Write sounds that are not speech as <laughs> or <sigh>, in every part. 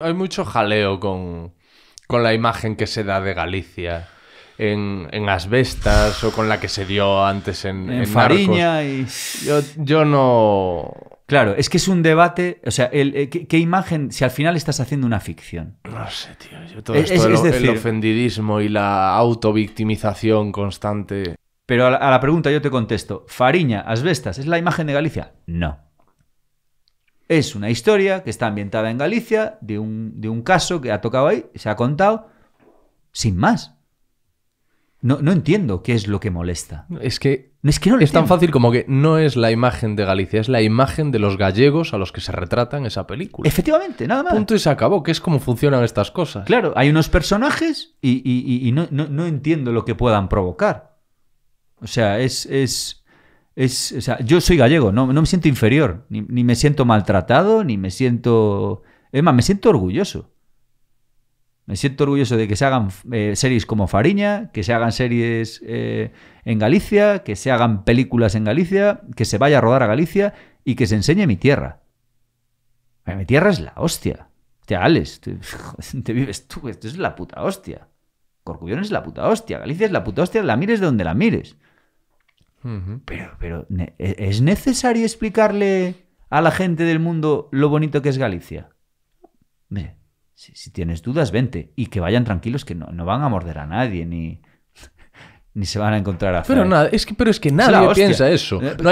Hay mucho jaleo con, la imagen que se da de Galicia. En, en, Asbestas o con la que se dio antes en, Fariña y... Yo, no... Claro, es que es un debate, o sea, eh, ¿qué, imagen, si al final estás haciendo una ficción? No sé, tío, yo todo esto, es, el, ofendidismo y la autovictimización constante. Pero a la, pregunta yo te contesto, Fariña, Asbestas, ¿es la imagen de Galicia? No. Es una historia que está ambientada en Galicia, de un, caso que ha tocado ahí, se ha contado, sin más. No, no, entiendo qué es lo que molesta. Es que es, tan fácil como que no es la imagen de Galicia, es la imagen de los gallegos a los que se retratan esa película. Efectivamente, nada más. Punto y se acabó, que es como funcionan estas cosas. Claro, hay unos personajes y, no, no, entiendo lo que puedan provocar. O sea, es, es, es, o sea, yo soy gallego, no, me siento inferior, ni, me siento maltratado, ni me siento... Es más, me siento orgulloso. Me siento orgulloso de que se hagan eh, series como Fariña, que se hagan series eh, en Galicia, que se hagan películas en Galicia, que se vaya a rodar a Galicia y que se enseñe mi tierra. Mi tierra es la hostia. te Alex, te, <laughs> te vives tú, esto es la puta hostia. Corcubión es la puta hostia, Galicia es la puta hostia, la mires de donde la mires. Pero, pero, ¿e, ¿es necesario explicarle a la gente del mundo lo bonito que es Galicia? si, tienes dudas, vente. Y que vayan tranquilos, que no van a morder a nadie, ni, ni se van a encontrar a Pero, nada, es que, pero es que nadie piensa eso. Eh, no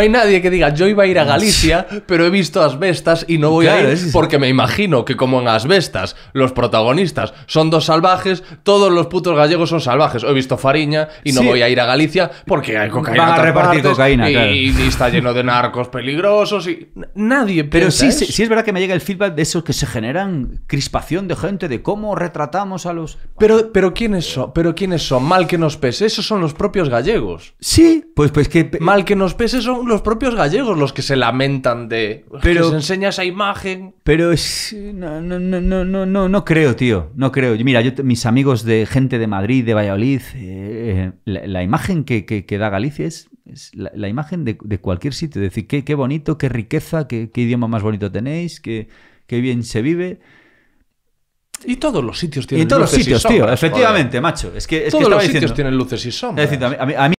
hay, nadie que diga, yo iba a ir a Galicia, pero he visto asbestas y no voy a ir porque me imagino que como en asbestas los protagonistas son dos salvajes, todos los putos gallegos son salvajes. He visto Fariña y no voy a ir a Galicia porque hay cocaína. Van a repartir cocaína, y, está lleno de narcos peligrosos y... Nadie pero piensa sí, eso. sí, es verdad que me llega el feedback de eso que se generan crispación de gente de cómo retratamos a los... Pero, pero ¿quiénes son? ¿Pero quiénes son? Mal que nos pese esos son los propios gallegos. Sí, pues pues que... Mal que nos pese son los propios gallegos los que se lamentan de... Pero enseña esa imagen. Pero es... No, no, no, no, no, no creo, tío. No creo. Mira, yo, mis amigos de gente de Madrid, de Valladolid, eh, eh, la, imagen que, da Galicia es, la, imagen de, cualquier sitio. Es decir, qué, qué bonito, qué riqueza, qué, idioma más bonito tenéis, qué bien se vive. Y todos los sitios tienen luces. Y todos los sitios, tío, efectivamente, macho. Es que, todos los sitios tienen luces y sombras. Es decir, a mí